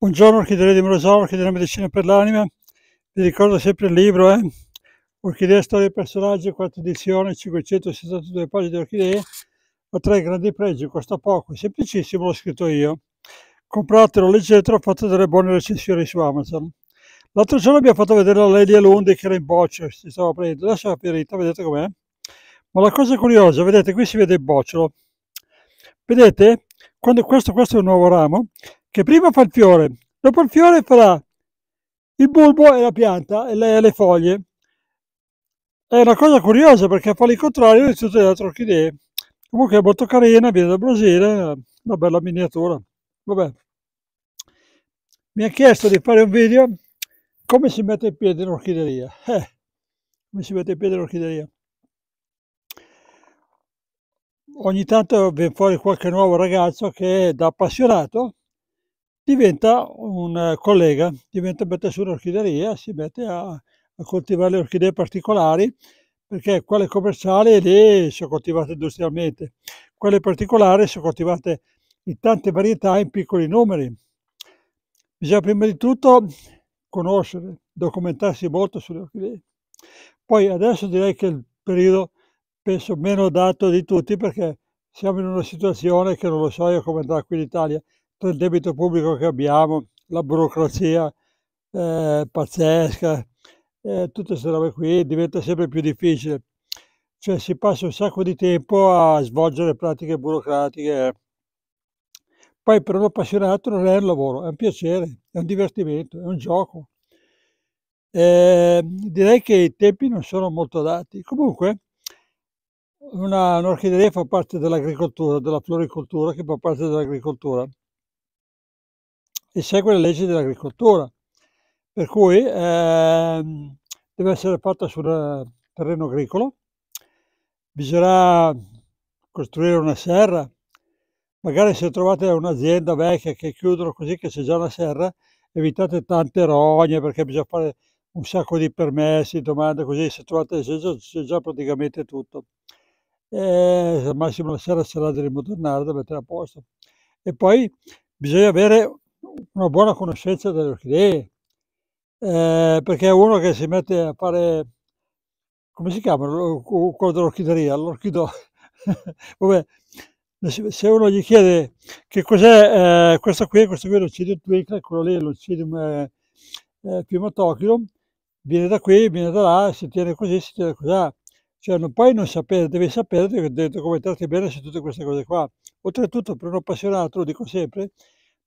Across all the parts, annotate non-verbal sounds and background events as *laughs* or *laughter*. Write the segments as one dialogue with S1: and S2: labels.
S1: Buongiorno Orchidea di Morosova, Orchidea della Medicina per l'Anima. Vi ricordo sempre il libro, eh? Orchidea Storia e Personaggi, 4 edizione, 562 pagine di orchidee. Ha tre grandi pregi, costa poco, è semplicissimo, l'ho scritto io. Compratelo, leggetelo, fate delle buone recensioni su Amazon. L'altro giorno abbiamo fatto vedere la Lady Alundi che era in boccio, si stava prendendo, adesso è ferita, vedete com'è? Ma la cosa curiosa, vedete, qui si vede il bocciolo. Vedete? Quando questo, questo è un nuovo ramo che prima fa il fiore, dopo il fiore farà il bulbo e la pianta e le, le foglie. È una cosa curiosa perché fa il contrario di tutte le altre orchidee. Comunque è molto carina, viene dal Brasile, una bella miniatura. Vabbè. Mi ha chiesto di fare un video come si mette in piedi in Eh, come si mette in piedi in Ogni tanto viene fuori qualche nuovo ragazzo che da appassionato diventa un eh, collega, diventa mette su si mette a, a, coltivare le orchidee particolari, perché quelle commerciali lì sono coltivate industrialmente, quelle particolari sono coltivate in tante varietà in piccoli numeri. Bisogna prima di tutto conoscere, documentarsi molto sulle orchidee. Poi adesso direi che è il periodo penso meno dato di tutti perché siamo in una situazione che non lo so io come andrà qui in Italia, tutto il debito pubblico che abbiamo, la burocrazia eh, pazzesca, eh, tutte queste robe qui diventa sempre più difficile. Cioè si passa un sacco di tempo a svolgere pratiche burocratiche. Eh. Poi per un appassionato non è un lavoro, è un piacere, è un divertimento, è un gioco. Eh, direi che i tempi non sono molto adatti. Comunque, un'orchideria fa parte dell'agricoltura, della floricoltura che fa parte dell'agricoltura e segue le leggi dell'agricoltura, per cui eh, deve essere fatta sul terreno agricolo, bisognerà costruire una serra, magari se trovate un'azienda vecchia che chiudono così che c'è già la serra, evitate tante rogne perché bisogna fare un sacco di permessi, domande così, se trovate c'è già, già, praticamente tutto. E, al massimo la sera sarà di rimodernare da mettere a posto. E poi bisogna avere una buona conoscenza delle orchidee, eh, perché uno che si mette a fare, come si chiama, quello dell'orchideria, l'orchidò, *laughs* vabbè, se uno gli chiede che cos'è eh, questo qui, questo qui è l'Occidium twinkle, quello lì è l'Occidium eh, eh, viene da qui, viene da là, si tiene così, si tiene così. Ah. Cioè non puoi non sapere, devi sapere, come tratti bene su tutte queste cose qua. Oltretutto per un appassionato, lo dico sempre,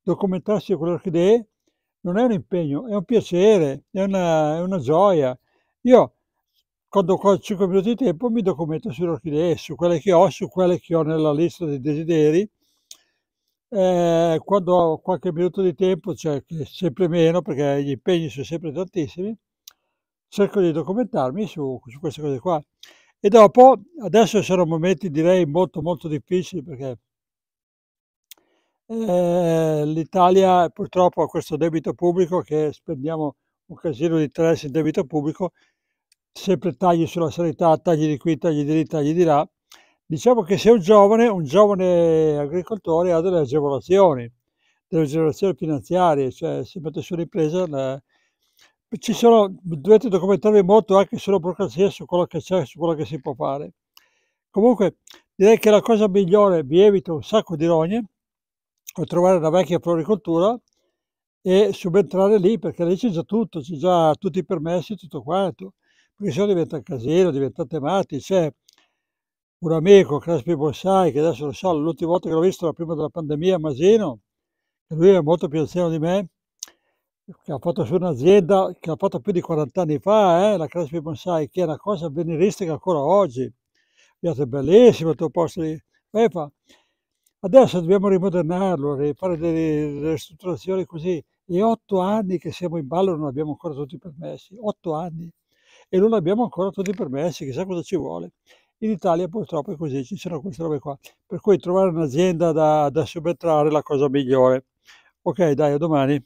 S1: documentarsi con orchidee non è un impegno, è un piacere, è una, è una gioia. Io quando ho 5 minuti di tempo mi documento sulle orchidee, su quelle che ho, su quelle che ho nella lista dei desideri. Eh, quando ho qualche minuto di tempo, cioè sempre meno perché gli impegni sono sempre tantissimi, cerco di documentarmi su, su queste cose qua. E dopo, adesso sono momenti direi molto molto difficili perché eh, l'Italia purtroppo ha questo debito pubblico che spendiamo un casino di interessi in debito pubblico, sempre tagli sulla sanità, tagli di qui, tagli di lì, tagli di là. Diciamo che se un giovane, un giovane agricoltore ha delle agevolazioni, delle agevolazioni finanziarie, cioè se mette sull'impresa, la, eh, ci sono, dovete documentarvi molto anche sulla burocrazia, su quello che c'è, su quello che si può fare. Comunque direi che la cosa migliore, vi evito un sacco di rogne, o trovare una vecchia floricoltura e subentrare lì perché lì c'è già tutto, c'è già tutti i permessi, tutto quanto. Perché se no diventa casino, diventa matti. C'è un amico, Crespi Borsai, che adesso lo so, l'ultima volta che l'ho visto era prima della pandemia a Masino, e lui è molto più anziano di me, che ha fatto su un'azienda che ha fatto più di 40 anni fa, eh, la Crespi Bonsai, che è una cosa avveniristica ancora oggi. Mi ha bellissimo il tuo posto di... E Adesso dobbiamo rimodernarlo, fare delle strutturazioni così. E otto anni che siamo in ballo non abbiamo ancora tutti i permessi. Otto anni. E non abbiamo ancora tutti i permessi, chissà cosa ci vuole. In Italia purtroppo è così, ci sono queste robe qua. Per cui trovare un'azienda da, da subentrare è la cosa migliore. Ok, dai, a domani.